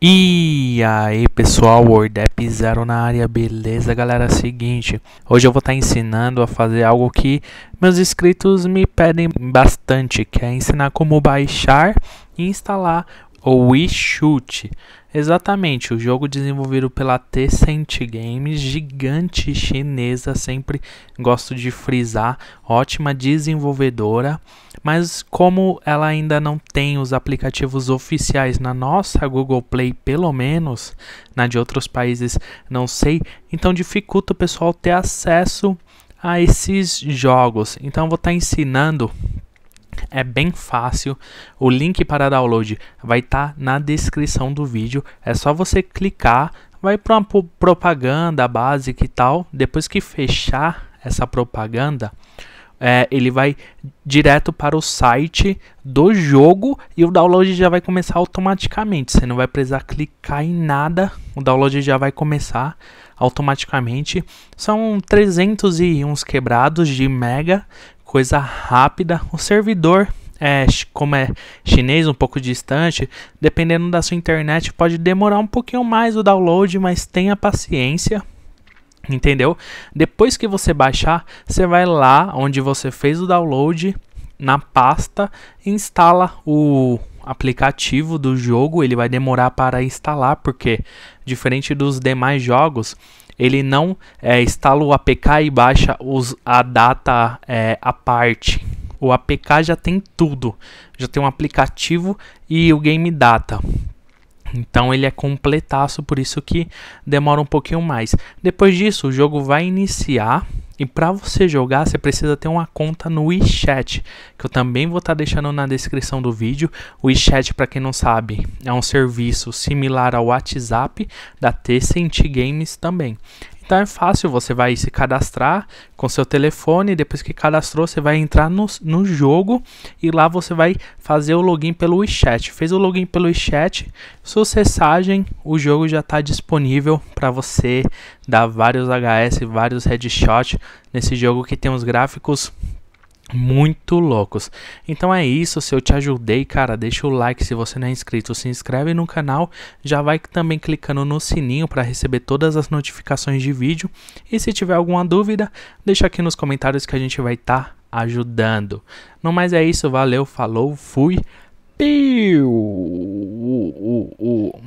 E aí pessoal, Wordep Zero na área, beleza galera? É seguinte, hoje eu vou estar tá ensinando a fazer algo que meus inscritos me pedem bastante, que é ensinar como baixar e instalar o WeShoot. Exatamente, o jogo desenvolvido pela Tencent Games, gigante chinesa, sempre gosto de frisar, ótima desenvolvedora, mas como ela ainda não tem os aplicativos oficiais na nossa Google Play, pelo menos, na de outros países não sei, então dificulta o pessoal ter acesso a esses jogos. Então vou estar tá ensinando é bem fácil. O link para download vai estar tá na descrição do vídeo. É só você clicar, vai para uma propaganda básica e tal. Depois que fechar essa propaganda, é, ele vai direto para o site do jogo e o download já vai começar automaticamente. Você não vai precisar clicar em nada, o download já vai começar automaticamente. São 300 e uns quebrados de mega coisa rápida. O servidor é, como é chinês, um pouco distante, dependendo da sua internet, pode demorar um pouquinho mais o download, mas tenha paciência. Entendeu? Depois que você baixar, você vai lá onde você fez o download, na pasta, instala o aplicativo do jogo. Ele vai demorar para instalar, porque diferente dos demais jogos, ele não é, instala o APK e baixa os, a data é, a parte. O APK já tem tudo, já tem um aplicativo e o game data. Então ele é completaço, por isso que demora um pouquinho mais. Depois disso, o jogo vai iniciar e para você jogar, você precisa ter uma conta no WeChat, que eu também vou estar tá deixando na descrição do vídeo. O WeChat, para quem não sabe, é um serviço similar ao WhatsApp da Tencent Games também. Então é fácil, você vai se cadastrar com seu telefone, depois que cadastrou, você vai entrar no, no jogo e lá você vai fazer o login pelo WeChat. Fez o login pelo WeChat, sucessagem, o jogo já está disponível para você dar vários HS, vários headshots nesse jogo que tem uns gráficos muito loucos. Então é isso, se eu te ajudei, cara, deixa o like se você não é inscrito, se inscreve no canal, já vai também clicando no sininho para receber todas as notificações de vídeo. E se tiver alguma dúvida, deixa aqui nos comentários que a gente vai estar tá ajudando. No mais é isso, valeu, falou, fui. Piu!